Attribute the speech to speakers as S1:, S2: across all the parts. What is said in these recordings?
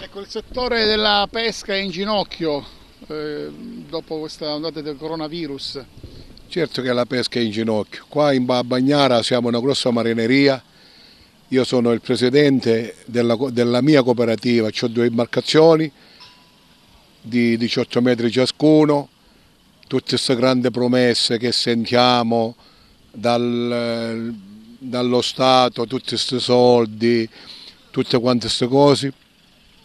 S1: Ecco, il settore della pesca è in ginocchio eh, dopo questa ondata del coronavirus.
S2: Certo che la pesca è in ginocchio. Qua in Bagnara siamo una grossa marineria. Io sono il presidente della, della mia cooperativa, ho due imbarcazioni di 18 metri ciascuno, tutte queste grandi promesse che sentiamo dal, dallo Stato, tutti questi soldi, tutte quante queste cose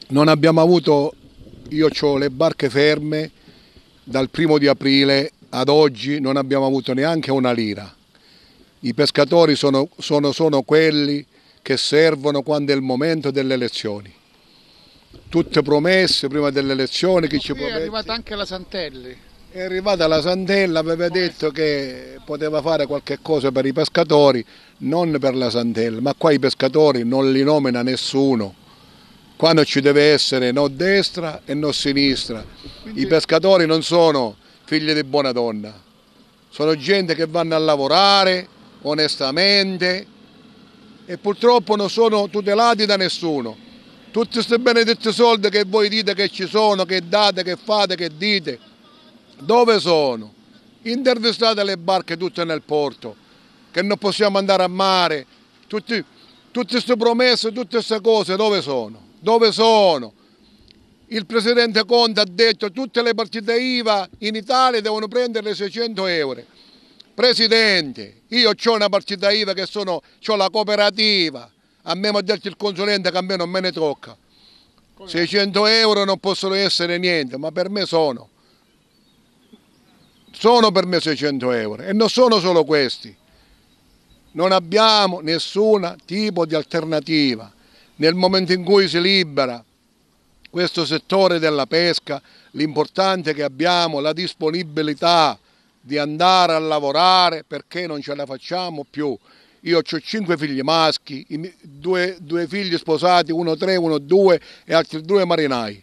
S2: non abbiamo avuto, io ho le barche ferme dal primo di aprile ad oggi non abbiamo avuto neanche una lira. I pescatori sono, sono, sono quelli che servono quando è il momento delle elezioni. Tutte promesse prima delle elezioni, chi ci promette. È
S1: arrivata anche la Santelli.
S2: È arrivata la Santella, aveva detto che poteva fare qualche cosa per i pescatori, non per la Santella, ma qua i pescatori non li nomina nessuno quando ci deve essere no destra e no sinistra. Quindi... I pescatori non sono figli di buona donna, sono gente che vanno a lavorare onestamente e purtroppo non sono tutelati da nessuno. Tutti questi benedetti soldi che voi dite che ci sono, che date, che fate, che dite, dove sono? Intervistate le barche tutte nel porto, che non possiamo andare a mare, tutte queste promesse, tutte queste cose dove sono? dove sono? Il presidente Conte ha detto che tutte le partite IVA in Italia devono prendere 600 euro. Presidente, io ho una partita IVA che sono, ho la cooperativa, a me mi ha detto il consulente che a me non me ne tocca. 600 euro non possono essere niente, ma per me sono. Sono per me 600 euro e non sono solo questi. Non abbiamo nessun tipo di alternativa. Nel momento in cui si libera questo settore della pesca, l'importante è che abbiamo, la disponibilità di andare a lavorare perché non ce la facciamo più. Io ho cinque figli maschi, due, due figli sposati, uno tre, uno due e altri due marinai.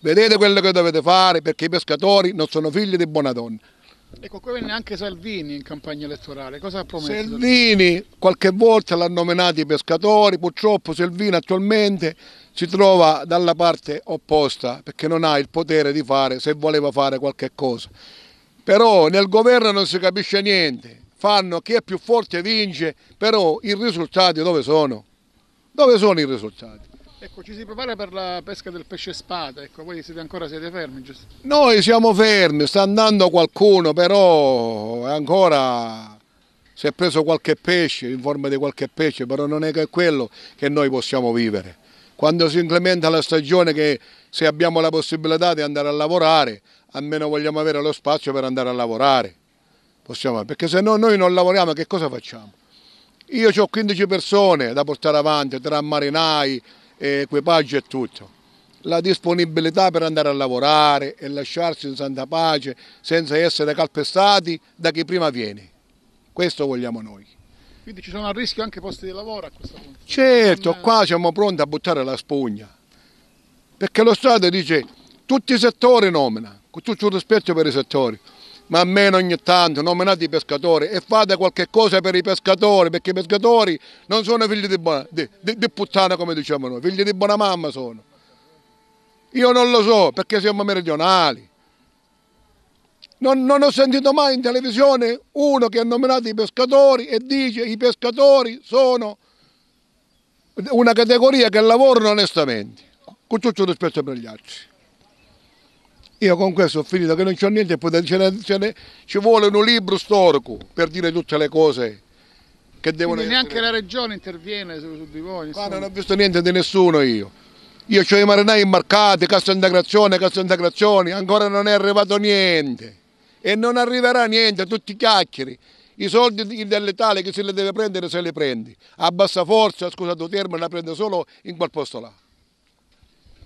S2: Vedete quello che dovete fare perché i pescatori non sono figli di buona donna.
S1: E con qua venne anche Salvini in campagna elettorale, cosa ha promesso?
S2: Salvini qualche volta l'hanno nominato i pescatori, purtroppo Salvini attualmente si trova dalla parte opposta perché non ha il potere di fare se voleva fare qualche cosa. Però nel governo non si capisce niente, fanno chi è più forte vince, però i risultati dove sono? Dove sono i risultati?
S1: Ecco, ci si prepara per la pesca del pesce spada, ecco, voi siete ancora siete fermi, giusto?
S2: Noi siamo fermi, sta andando qualcuno, però ancora si è preso qualche pesce, in forma di qualche pesce, però non è che quello che noi possiamo vivere. Quando si incrementa la stagione che se abbiamo la possibilità di andare a lavorare, almeno vogliamo avere lo spazio per andare a lavorare. Possiamo, perché se no noi non lavoriamo che cosa facciamo? Io ho 15 persone da portare avanti, tra marinai, equipaggio e tutto. La disponibilità per andare a lavorare e lasciarsi in santa pace senza essere calpestati da chi prima viene. Questo vogliamo noi.
S1: Quindi ci sono a rischio anche posti di lavoro a questo
S2: punto? Certo, qua siamo pronti a buttare la spugna. Perché lo Stato dice tutti i settori nomina, con tutto il rispetto per i settori, ma almeno ogni tanto nominate i pescatori e fate qualche cosa per i pescatori, perché i pescatori non sono figli di, buona, di, di, di puttana come diciamo noi, figli di buona mamma sono. Io non lo so perché siamo meridionali. Non, non ho sentito mai in televisione uno che ha nominato i pescatori e dice i pescatori sono una categoria che lavorano onestamente, con tutto il rispetto per gli altri. Io con questo ho finito che non c'è niente, poi ce ne, ce ne, ci vuole un libro storico per dire tutte le cose che devono Quindi
S1: essere. neanche la regione interviene su, su di voi. Qua non ho
S2: visto niente di nessuno io. Io ho i marinai imbarcati, cassa integrazione, cassa integrazione, ancora non è arrivato niente. E non arriverà niente, tutti chiacchiere. I soldi dell'Italia che se li deve prendere se li prendi. A bassa forza, scusato termine, la prende solo in quel posto là.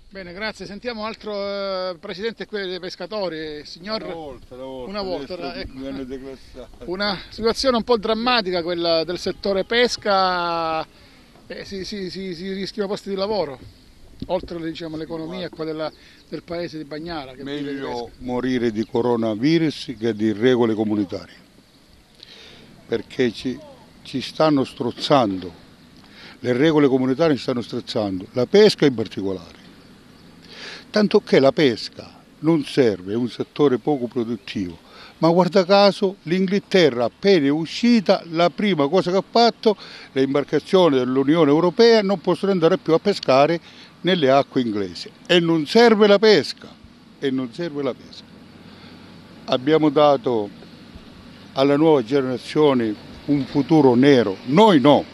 S1: Bene, grazie. Sentiamo altro eh, presidente quello dei pescatori, signor. Una volta, una volta. Una,
S3: volta ecco. una
S1: situazione un po' drammatica quella del settore pesca, eh, si, si, si, si, rischiano posti di lavoro, oltre diciamo, all'economia della, del paese di Bagnara. Meglio
S3: di morire di coronavirus che di regole comunitarie, perché ci, ci stanno strozzando, le regole comunitarie ci stanno strozzando, la pesca in particolare tanto che la pesca non serve, è un settore poco produttivo. Ma guarda caso l'Inghilterra appena uscita, la prima cosa che ha fatto, le imbarcazioni dell'Unione Europea non possono andare più a pescare nelle acque inglesi. E non serve la pesca, e non serve la pesca. Abbiamo dato alla nuova generazione un futuro nero, noi no,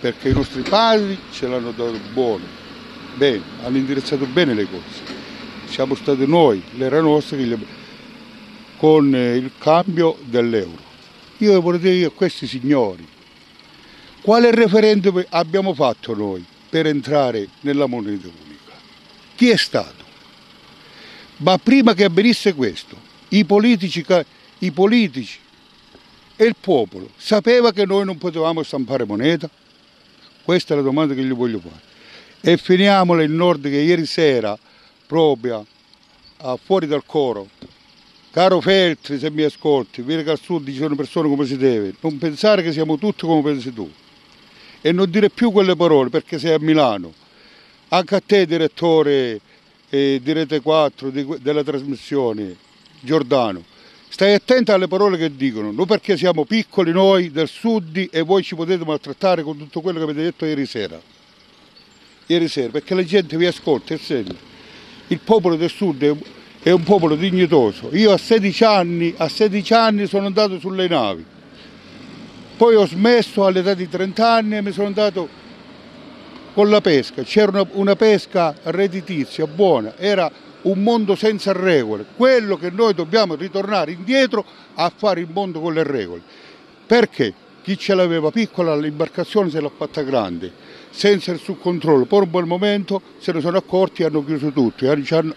S3: perché i nostri padri ce l'hanno dato buono bene, hanno indirizzato bene le cose. Siamo stati noi, l'era nostra, con eh, il cambio dell'euro. Io vorrei dire a questi signori, quale referendum abbiamo fatto noi per entrare nella moneta unica? Chi è stato? Ma prima che avvenisse questo, i politici, i politici e il popolo sapeva che noi non potevamo stampare moneta? Questa è la domanda che gli voglio fare. E finiamola il nord che ieri sera, proprio fuori dal coro, caro Feltri se mi ascolti, vieni che al sud ci sono persone come si deve, non pensare che siamo tutti come pensi tu e non dire più quelle parole perché sei a Milano. Anche a te direttore eh, di Rete 4 di, della trasmissione, Giordano, stai attento alle parole che dicono, non perché siamo piccoli noi del sud e voi ci potete maltrattare con tutto quello che avete detto ieri sera ieri sera, perché la gente vi ascolta e sente. Il popolo del sud è un popolo dignitoso. Io a 16 anni, a 16 anni sono andato sulle navi, poi ho smesso all'età di 30 anni e mi sono andato con la pesca. C'era una, una pesca redditizia, buona, era un mondo senza regole. Quello che noi dobbiamo ritornare indietro a fare il mondo con le regole. Perché? Chi ce l'aveva piccola l'imbarcazione se l'ha fatta grande senza nessun controllo. Poi un bel momento se ne sono accorti e hanno chiuso tutto,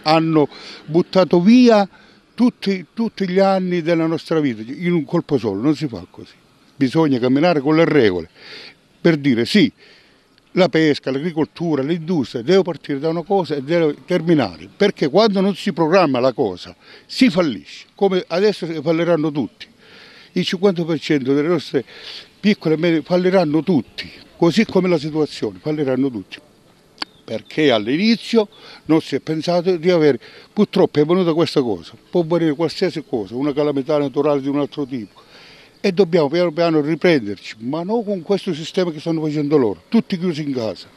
S3: hanno buttato via tutti, tutti gli anni della nostra vita in un colpo solo, non si fa così. Bisogna camminare con le regole per dire sì, la pesca, l'agricoltura, l'industria devono partire da una cosa e devono terminare, perché quando non si programma la cosa si fallisce, come adesso falleranno tutti. Il 50% delle nostre piccoli e medie, falliranno tutti, così come la situazione, falliranno tutti. Perché all'inizio non si è pensato di avere, purtroppo è venuta questa cosa, può venire qualsiasi cosa, una calamità naturale di un altro tipo, e dobbiamo piano piano riprenderci, ma non con questo sistema che stanno facendo loro, tutti chiusi in casa,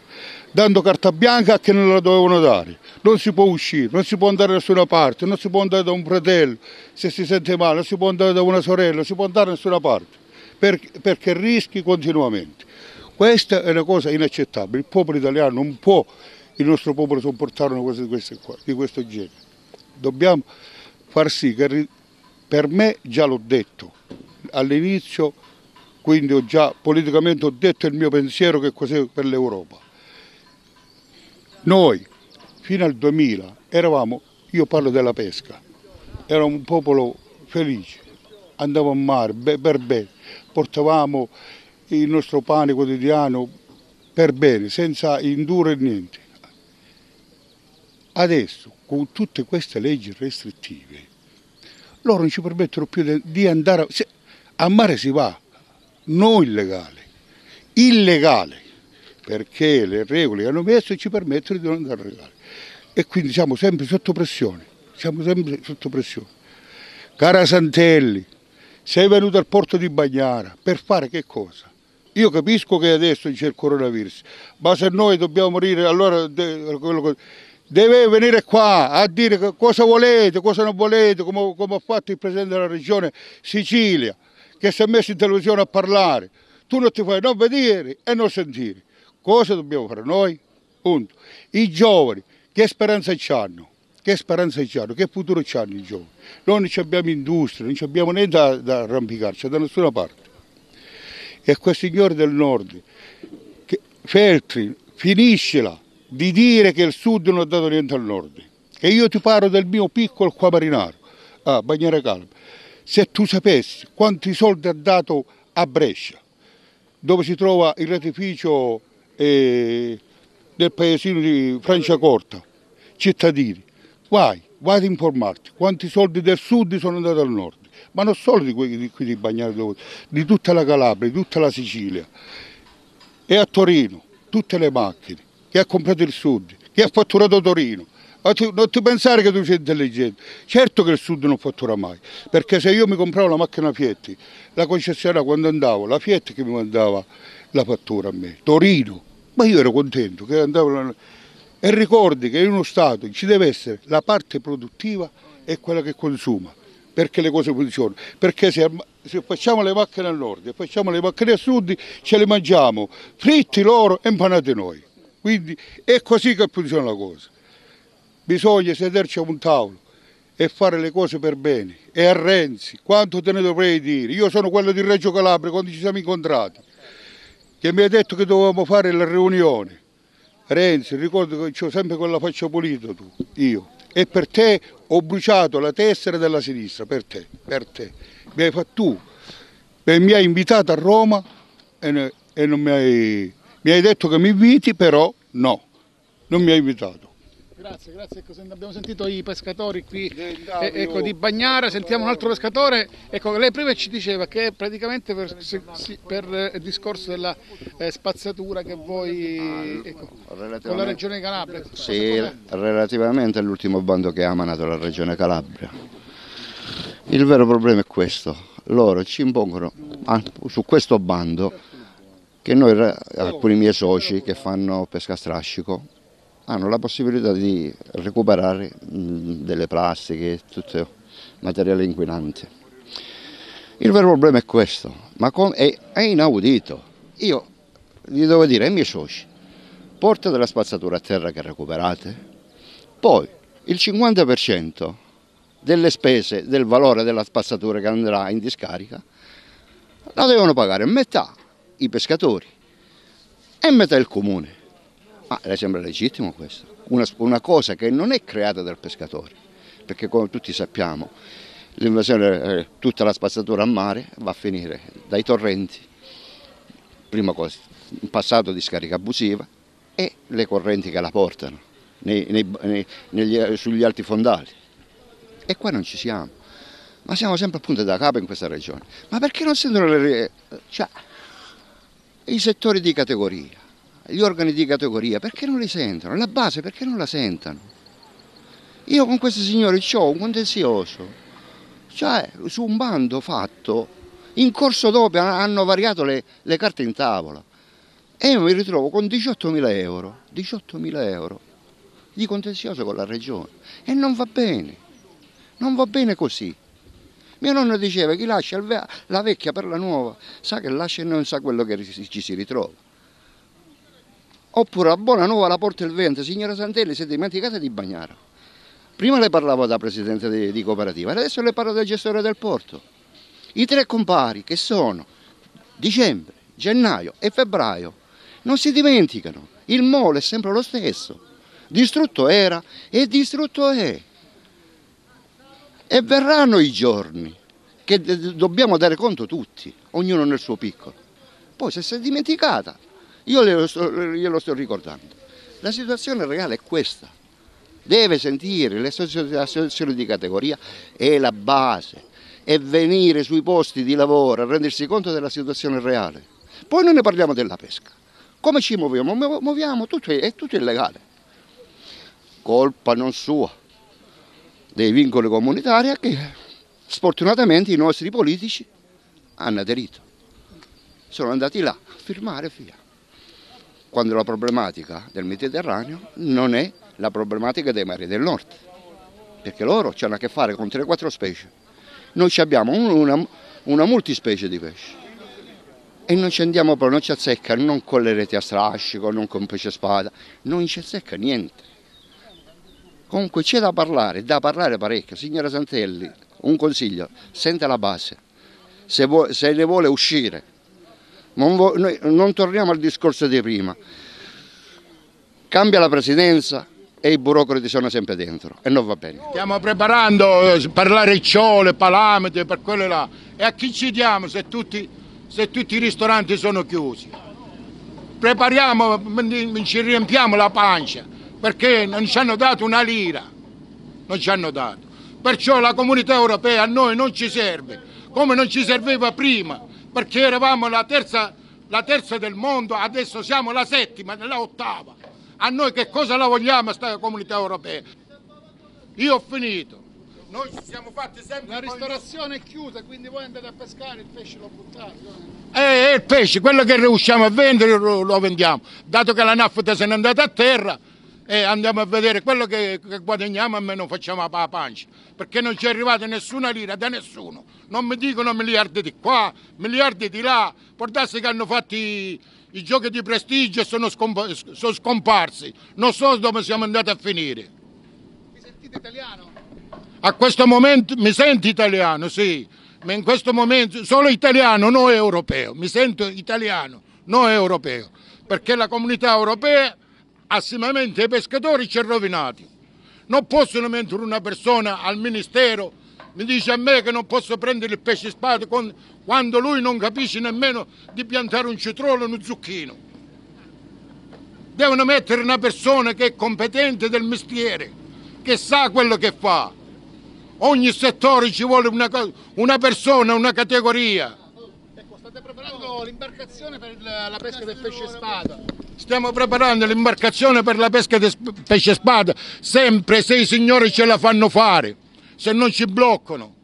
S3: dando carta bianca a chi non la dovevano dare. Non si può uscire, non si può andare da nessuna parte, non si può andare da un fratello se si sente male, non si può andare da una sorella, non si può andare da nessuna parte perché rischi continuamente. Questa è una cosa inaccettabile, il popolo italiano non può, il nostro popolo sopportare una cosa di, qua, di questo genere. Dobbiamo far sì che, per me già l'ho detto all'inizio, quindi ho già politicamente ho detto il mio pensiero che cos'è per l'Europa. Noi fino al 2000 eravamo, io parlo della pesca, eravamo un popolo felice, andavamo a mare per bene, portavamo il nostro pane quotidiano per bene, senza indurre niente. Adesso, con tutte queste leggi restrittive, loro non ci permettono più di andare a, se, a mare si va, non illegale, illegale, perché le regole che hanno messo ci permettono di non andare a regale. E quindi siamo sempre sotto pressione, siamo sempre sotto pressione. Cara Santelli, sei venuto al porto di Bagnara per fare che cosa? Io capisco che adesso c'è il coronavirus, ma se noi dobbiamo morire allora deve venire qua a dire cosa volete, cosa non volete, come, come ha fatto il Presidente della Regione Sicilia, che si è messo in televisione a parlare. Tu non ti fai non vedere e non sentire. Cosa dobbiamo fare noi? Punto. I giovani, che speranza hanno? che speranza hanno, che futuro hanno i giovani. Noi non abbiamo industria, non abbiamo né da, da arrampicarci da nessuna parte. E quel signore del nord, che, Feltri, finiscila di dire che il sud non ha dato niente al nord. E io ti parlo del mio piccolo qua marinaro, a ah, Bagnare Calma. Se tu sapessi quanti soldi ha dato a Brescia, dove si trova il ratificio eh, del paesino di Franciacorta, cittadini, Guai, guai ad informarti quanti soldi del sud sono andati al nord, ma non solo di quelli di qui di Bagnare di tutta la Calabria, di tutta la Sicilia e a Torino, tutte le macchine, chi ha comprato il sud, chi ha fatturato Torino. Ma tu, non ti pensare che tu sei intelligente. Certo che il sud non fattura mai, perché se io mi compravo la macchina Fiat, la concessionaria quando andavo, la Fiat che mi mandava la fattura a me, Torino. Ma io ero contento che andavo e ricordi che in uno Stato ci deve essere la parte produttiva e quella che consuma, perché le cose funzionano, perché se, se facciamo le macchine al nord e facciamo le macchine al sud ce le mangiamo fritti loro e impanate noi, quindi è così che funziona la cosa, bisogna sederci a un tavolo e fare le cose per bene e a Renzi quanto te ne dovrei dire, io sono quello di Reggio Calabria quando ci siamo incontrati che mi ha detto che dovevamo fare la riunione Renzi, ricordo che ho sempre quella faccia pulita tu, io. E per te ho bruciato la tessera della sinistra, per te, per te. Mi hai fatto tu, mi hai invitato a Roma e, e non mi hai, mi hai detto che mi inviti, però no, non mi hai invitato.
S1: Grazie, grazie. Ecco, abbiamo sentito i pescatori qui eh, ecco, di Bagnara, sentiamo un altro pescatore. Ecco, lei prima ci diceva che praticamente per, per eh, il discorso della eh, spazzatura che voi ecco, con la Regione Calabria. Ecco,
S4: sì, relativamente all'ultimo bando che ha emanato la Regione Calabria. Il vero problema è questo, loro ci impongono ah, su questo bando che noi, alcuni miei soci che fanno pesca strascico, hanno la possibilità di recuperare mm, delle plastiche, tutto il materiale inquinante. Il vero problema è questo, ma è, è inaudito. Io gli devo dire ai miei soci, portate la spazzatura a terra che recuperate, poi il 50% delle spese del valore della spazzatura che andrà in discarica la devono pagare metà i pescatori e metà il comune. Ma ah, sembra legittimo questo. Una, una, cosa che non è creata dal pescatore, perché come tutti sappiamo, l'invasione, eh, tutta la spazzatura a mare va a finire dai torrenti, prima cosa, in passato di scarica abusiva, e le correnti che la portano nei, nei, negli, eh, sugli alti fondali. E qua non ci siamo. Ma siamo sempre a punta da capo in questa regione. Ma perché non sentono le... Eh, cioè, i settori di categoria? gli organi di categoria perché non li sentono, la base perché non la sentono. Io con questi signori ho un contenzioso, cioè su un bando fatto, in corso dopo hanno variato le, le carte in tavola e io mi ritrovo con 18.000 euro, 18.000 euro di contenzioso con la regione e non va bene, non va bene così. Mio nonno diceva chi lascia la vecchia per la nuova sa che lascia e non sa quello che ci si ritrova. Oppure la buona nuova la porta il vento, signora Santelli si è dimenticata di bagnare. Prima le parlavo da presidente di, di cooperativa, adesso le parlo del gestore del porto. I tre compari che sono dicembre, gennaio e febbraio non si dimenticano, il molo è sempre lo stesso. Distrutto era e distrutto è. E verranno i giorni che dobbiamo dare conto tutti, ognuno nel suo piccolo. Poi se si è dimenticata, io glielo sto, glielo sto ricordando. La situazione reale è questa. Deve sentire le associazioni di categoria, è la base, e venire sui posti di lavoro a rendersi conto della situazione reale. Poi noi ne parliamo della pesca. Come ci muoviamo? Muoviamo, tutto, è tutto illegale. Colpa non sua, dei vincoli comunitari che sfortunatamente i nostri politici hanno aderito. Sono andati là a firmare e via quando la problematica del Mediterraneo non è la problematica dei mari del nord, perché loro hanno a che fare con 3-4 specie. Noi abbiamo una, una multispecie di pesci e non ci andiamo proprio, non ci azzecca, non con le reti a strascico, non con pesce spada, non ci azzecca niente. Comunque c'è da parlare, da parlare parecchio. Signora Santelli, un consiglio, senta la base, se, vuole, se ne vuole uscire non, noi non torniamo al discorso di prima. Cambia la presidenza, e i burocrati sono sempre dentro e non va bene.
S5: Stiamo preparando eh, parlare ciole, la Palamete, per quelle là e a chi ci diamo se tutti, se tutti i ristoranti sono chiusi? Prepariamo, mm, mm, ci riempiamo la pancia perché non ci hanno dato una lira, non ci hanno dato. Perciò la comunità europea a noi non ci serve, come non ci serveva prima perché eravamo la terza, la terza del mondo, adesso siamo la settima, la ottava. A noi che cosa la vogliamo questa comunità europea? Io ho finito.
S1: Noi ci siamo fatti sempre... La ristorazione è chiusa, quindi voi andate a pescare, il pesce lo buttate.
S5: Eh. Eh, eh, il pesce, quello che riusciamo a vendere lo vendiamo. Dato che la nafta se n'è andata a terra, e andiamo a vedere quello che, che guadagniamo almeno facciamo la pancia, perché non ci è arrivata nessuna lira da nessuno, non mi dicono miliardi di qua, miliardi di là, portarsi che hanno fatto i, i giochi di prestigio e sono, scomp sono scomparsi, non so dove siamo andati a finire. Mi sentite italiano? A questo momento mi sento italiano, sì, ma in questo momento solo italiano, non europeo, mi sento italiano, non europeo, perché la comunità europea assimamente ai pescatori ci ha rovinati. Non possono mettere una persona al Ministero mi dice a me che non posso prendere il pesce spada quando lui non capisce nemmeno di piantare un citrolo e uno zucchino. Devono mettere una persona che è competente del mestiere, che sa quello che fa. Ogni settore ci vuole una, una persona, una categoria.
S1: E ecco, state preparando l'imbarcazione per la pesca del pesce spada.
S5: Stiamo preparando l'imbarcazione per la pesca di pesce spada, sempre se i signori ce la fanno fare, se non ci bloccano.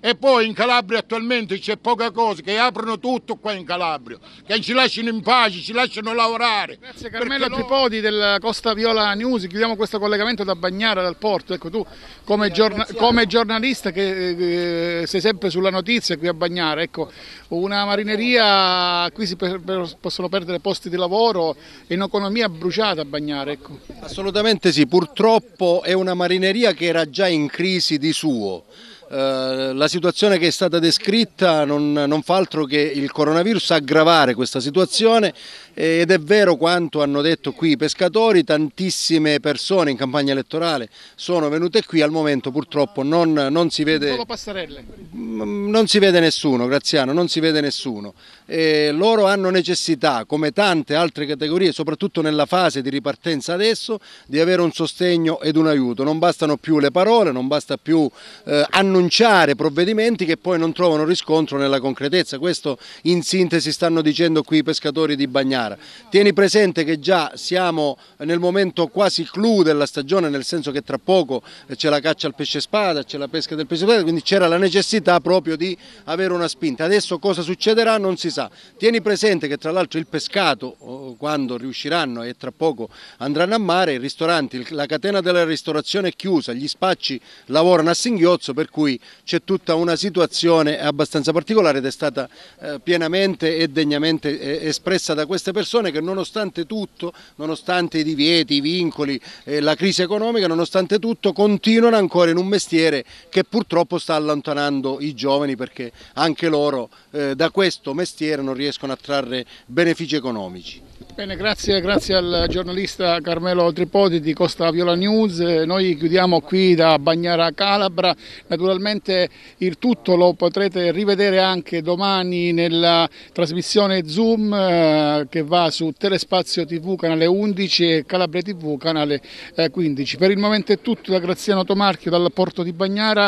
S5: E poi in Calabria attualmente c'è poca cosa, che aprono tutto qua in Calabria, che ci lasciano in pace,
S1: ci lasciano lavorare. Grazie Carmelo Tripodi lo... della Costa Viola News, chiudiamo questo collegamento da Bagnara, dal porto. Ecco tu come, giorna... come giornalista che eh, sei sempre sulla notizia qui a Bagnara, ecco una marineria, qui si per... possono perdere posti di lavoro e un'economia bruciata a Bagnara. Ecco.
S6: Assolutamente sì, purtroppo è una marineria che era già in crisi di suo eh, la situazione che è stata descritta non, non fa altro che il coronavirus aggravare questa situazione ed è vero quanto hanno detto qui i pescatori, tantissime persone in campagna elettorale sono venute qui, al momento purtroppo non, non si vede... Mm, non si vede nessuno, Graziano, non si vede nessuno. E loro hanno necessità, come tante altre categorie, soprattutto nella fase di ripartenza adesso, di avere un sostegno ed un aiuto. Non bastano più le parole, non basta più eh, annunciare provvedimenti che poi non trovano riscontro nella concretezza. Questo in sintesi stanno dicendo qui i pescatori di Bagnara gara. Tieni presente che già siamo nel momento quasi clou della stagione, nel senso che tra poco eh, c'è la caccia al pesce spada, c'è la pesca del pesce spada, quindi c'era la necessità proprio di avere una spinta. Adesso cosa succederà non si sa. Tieni presente che tra l'altro il pescato, oh, quando riusciranno e tra poco andranno a mare, i ristoranti, la catena della ristorazione è chiusa, gli spacci lavorano a singhiozzo, per cui c'è tutta una situazione abbastanza particolare ed è stata eh, pienamente e degnamente eh, espressa da queste persone persone che nonostante tutto, nonostante i divieti, i vincoli, eh, la crisi economica, nonostante tutto continuano ancora in un mestiere che purtroppo sta allontanando i giovani perché anche loro eh, da questo mestiere non riescono a trarre benefici economici.
S1: Bene, grazie, grazie, al giornalista Carmelo Tripodi di Costa Viola News. Noi chiudiamo qui da Bagnara Calabra. Naturalmente il tutto lo potrete rivedere anche domani nella trasmissione Zoom eh, che va su Telespazio TV canale 11 e Calabria TV canale 15. Eh, per il momento è tutto da Graziano Tomarchio dal porto di Bagnara.